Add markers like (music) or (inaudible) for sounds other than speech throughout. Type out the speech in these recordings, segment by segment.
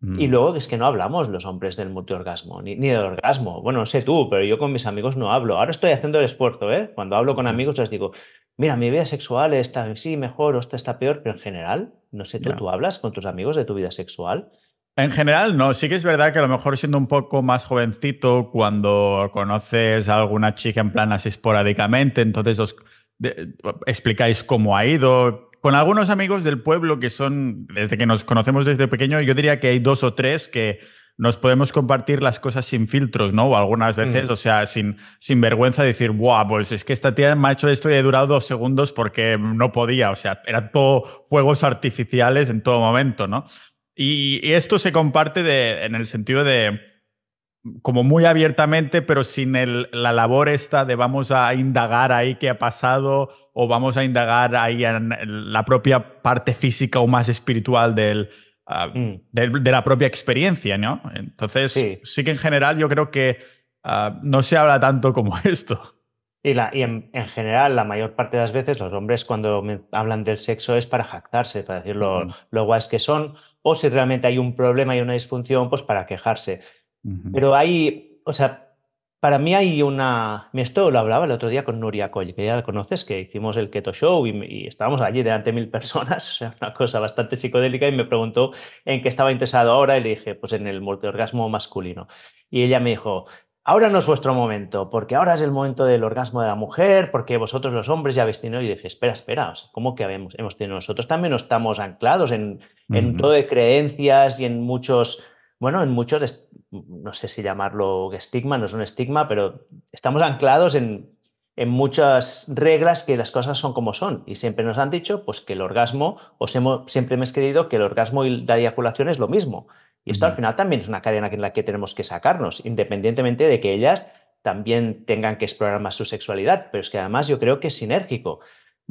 Y mm. luego es que no hablamos los hombres del multiorgasmo, ni, ni del orgasmo. Bueno, sé tú, pero yo con mis amigos no hablo. Ahora estoy haciendo el esfuerzo, ¿eh? Cuando hablo con mm. amigos les digo, mira, mi vida sexual está sí, mejor, o está, peor, pero en general, no sé, ¿tú, ¿tú hablas con tus amigos de tu vida sexual? En general, no. Sí que es verdad que a lo mejor siendo un poco más jovencito, cuando conoces a alguna chica en plan así esporádicamente, entonces os explicáis cómo ha ido, con algunos amigos del pueblo que son, desde que nos conocemos desde pequeño, yo diría que hay dos o tres que nos podemos compartir las cosas sin filtros, ¿no? O algunas veces, mm. o sea, sin, sin vergüenza decir, wow, pues es que esta tía me ha hecho esto y he durado dos segundos porque no podía, o sea, era todo fuegos artificiales en todo momento, ¿no? Y, esto se comparte en el sentido de, como muy abiertamente, pero sin la labor esta de vamos a indagar ahí qué ha pasado o vamos a indagar ahí en la propia parte física o más espiritual del, ah, mm. de, la propia experiencia, ¿no? Entonces, sí, que en general yo creo que ah, no se habla tanto como (laughs) esto. Y, la, en, general, la mayor parte de las veces, los hombres cuando hablan del sexo es para jactarse, para decir lo, lo guays que son, o si realmente hay un problema y una disfunción, pues para quejarse. Pero hay, o sea, para mí hay una... Esto lo hablaba el otro día con Nuria Coll, que ya conoces, que hicimos el Keto Show y, estábamos allí delante de mil personas, (laughs) o sea, una cosa bastante psicodélica, y me preguntó en qué estaba interesado ahora y le dije, pues en el multiorgasmo masculino. Y ella me dijo, ahora no es vuestro momento, porque ahora es el momento del orgasmo de la mujer, porque vosotros los hombres ya habéis tenido. Y dije, espera, espera, o sea, ¿cómo que habemos, hemos tenido nosotros? También estamos anclados en, en todo de creencias y en muchos, bueno, en muchos no sé si llamarlo estigma, no es un estigma, pero estamos anclados en, muchas reglas que las cosas son como son. Y siempre nos han dicho pues, que el orgasmo, o hemos, siempre hemos creído que el orgasmo y la eyaculación es lo mismo. Y esto al final también es una cadena en la que tenemos que sacarnos, independientemente de que ellas también tengan que explorar más su sexualidad. Pero es que además yo creo que es sinérgico.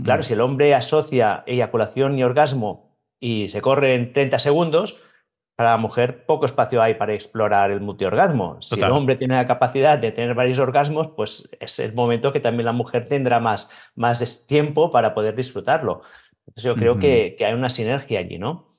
Claro, mm. si el hombre asocia eyaculación y orgasmo y se corre en 30 segundos, para la mujer poco espacio hay para explorar el multiorgasmo. Si el hombre tiene la capacidad de tener varios orgasmos, pues es el momento que también la mujer tendrá más, más tiempo para poder disfrutarlo. yo creo que, que, hay una sinergia allí, ¿no?